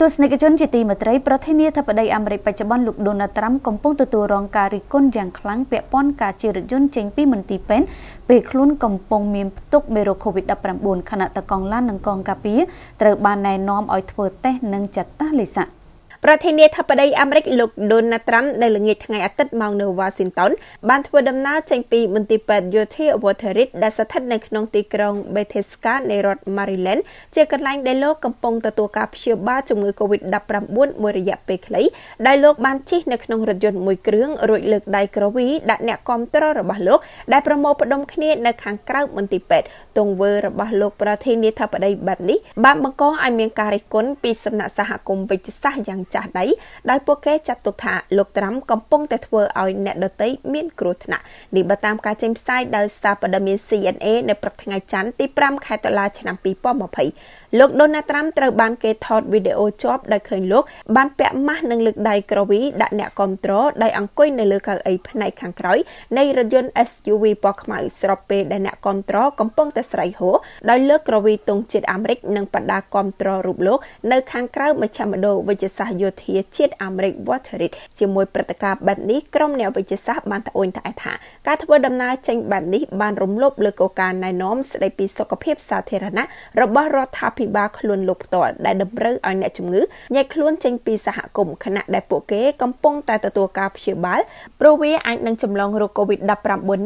ទស្សនិកជនជាទីមេត្រីប្រធានាធិបតីអាមេរិកបច្ចុប្បន្នលោកដូណាល់ត្រាំកំពុងទទួលរងការរិះគន់យ៉ាងខ្លាំងពាក់ព័ន្ធការជិះរថយន្តចេញពីមន្ទីរពេទ្យពេលខ្លួនកំពុងមានផ្ទុកមេរោគ COVID-19 ខណៈតកងឡាននិងកងកាពីត្រូវបានណែនាំឲ្យធ្វើតេស្តនិងចាត់តាលេសាប្រធានាធិបតីអាមេរិកលោក Donald Trump នៅល្ងាចថ្ងៃអាទិត្យមកនៅ Washington បានធ្វើដំណើរចេញពីមន្ទីរពេទ្យយោធា Walter Reed ដែលស្ថិតនៅក្នុងទីក្រុង Bethesda នៃរដ្ឋ Maryland ជាកន្លែងដែលលោកកំពុងទទួលការព្យាបាលជំងឺ COVID-19 មួយរយៈពេលខ្លីដែលលោកបានជិះនៅក្នុងរថយន្តមួយគ្រឿងរួចលើកដៃក្រវីដាក់អ្នកគាំទ្ររបស់លោកដែលប្រមូលផ្ដុំគ្នានៅខាងក្រៅមន្ទីរពេទ្យទង្វើរបស់លោកប្រធានាធិបតីបែបនេះបានបង្កឲ្យមានការរិះគន់ពីសំណាក់សហគមន៍វិទ្យាសាស្ត្រយ៉ាងចាស់ដៃដោយពួកគេចាត់ទុកថាលោកត្រាំកំពុងតែធ្វើឲ្យអ្នកដទៃមានគ្រោះថ្នាក់នេះបើតាមការចេញផ្សាយដោយសារព័ត៌មាន CNA នៅព្រឹកថ្ងៃច័ន្ទទី5ខែតុលាឆ្នាំ2020លោក Donald Trump ត្រូវបានគេថតវីដេអូជាប់ដោយឃើញលោកបានពាក់ម៉ាស់និងលើកដៃក្រវីដាក់អ្នកគ្រប់គ្រងដោយអង្គុយនៅលើកៅអីផ្នែកខាងក្រោយនៃរថយន្ត SUV ពណ៌ខ្មៅស្របពេលដែលអ្នកគ្រប់គ្រងកំពុងតែស្រីហូដោយលើកក្រវីទង់ជាតិអាមេរិកនិងបដាគ្រប់គ្រងរូបលោកនៅខាងក្រៅមជ្ឈមណ្ឌលវិទ្យាសាស្ត្រយោធាជាតិអាមេរិក Walter Reed ជាមួយព្រឹត្តិការណ៍បែបនេះក្រុមអ្នកវិទ្យាសាស្ត្របានត្អូញត្អែថាការធ្វើដំណើរចេញបែបនេះបានរំលោភលើគោលការណ៍ណែនាំស្តីពីសុខភាពសាធារណៈរបស់រដ្ឋាភិបាលខ្លួនលោកផ្ទាល់ដែលតម្រូវឲ្យអ្នកជំងឺញែកខ្លួនចេញ ពីសហគមន៍ខណៈដែលពួកគេកំពុងតែទទួលការព្យាបាលព្រោះវាអាចនឹងចម្លងរោគ COVID-19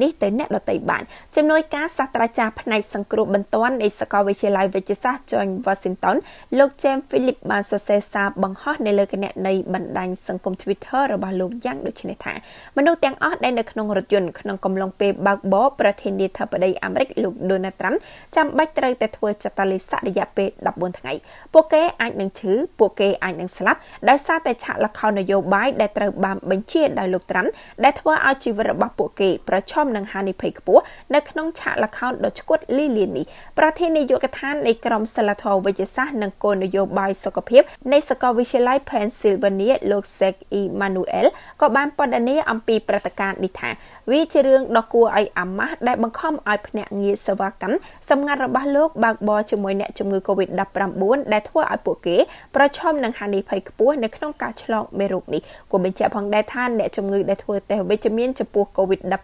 នេះទៅអ្នកដទៃបានជំនួយការសាស្ត្រាចារ្យផ្នែកសង្គ្រោះបន្ទាន់នៃសាកលវិទ្យាល័យវិទ្យាសាស្ត្រ John Washington លោក James Philip បានសរសេរសារបង្ហោះនៅលើលើគណនីបណ្ដាញសង្គម Twitter របស់លោកយ៉ាងដូចនេះថាមនុស្សទាំងអស់ដែលនៅក្នុងរថយន្តក្នុងកំឡុងពេលបើកបរប្រធានាធិបតីអាមេរិកលោក Donald Trump ចាំបាច់ត្រូវតែធ្វើចតលិសៈរយៈពេល14ថ្ងៃពួកគេអាចនឹងឈឺពួកគេអាចនឹងស្លាប់ដោយសារតែឆាកល្ខោននយោបាយដែលត្រូវបានបញ្ជាដោយលោក Trump ដែលធ្វើឲ្យជីវិតរបស់ពួកគេប្រឈមនឹងហានិភ័យខ្ពស់នៅក្នុងឆាកល្ខោនដ៏ឈ្ងុតលីលាននេះប្រធាននាយកដ្ឋាននៃក្រមសិលធម៌វិទ្យាសាស្ត្រនិងគោលនយោបាយសុខភាពនៃសាកលវិទ្យាល័យ Pennsylvania លោក Zach Emanuel ក៏បានពន្ទនាអំពីព្រឹត្តិការណ៍នេះថា វាជារឿងដ៏គួរឲ្យអាម៉ាស់ដែលបង្ខំឲ្យភ្នាក់ងារសេវាកម្មសម្ងាត់របស់លោកបើកបរជាមួយអ្នកជំងឺ COVID-19 ដែលធ្វើឲ្យពួកគេប្រឈមនឹងហានិភ័យខ្ពស់នៅក្នុងការឆ្លងមេរោគនេះគួរបញ្ជាក់ផងដែរថាអ្នកជំងឺដែលធ្វើតេស្តវិជ្ជមានចំពោះ COVID-19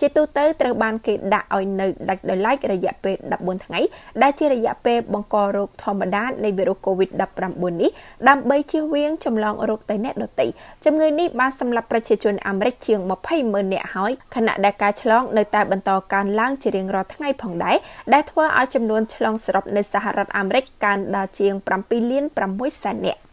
ជាទូទៅត្រូវបានគេដាក់ឲ្យនៅដាច់ដោយឡែករយៈពេល14ថ្ងៃដែលជារយៈពេលបង្ករោគធម្មតានៃវីរុស COVID-19 នេះដើម្បីជៀសវៀងចម្លងរោគទៅអ្នកដទៃជំងឺនេះបានសម្លាប់ប្រជាជនអាមេរិកជាង20ម៉ឺននាក់ហើយខណៈដែលការឆ្លងនៅតែបន្តកើនឡើងជារៀងរាល់ថ្ងៃផងដែរដែលធ្វើឲ្យចំនួនឆ្លងសរុបនៅសហរដ្ឋអាមេរិកកើនដល់ជាង7លាន6សែននាក់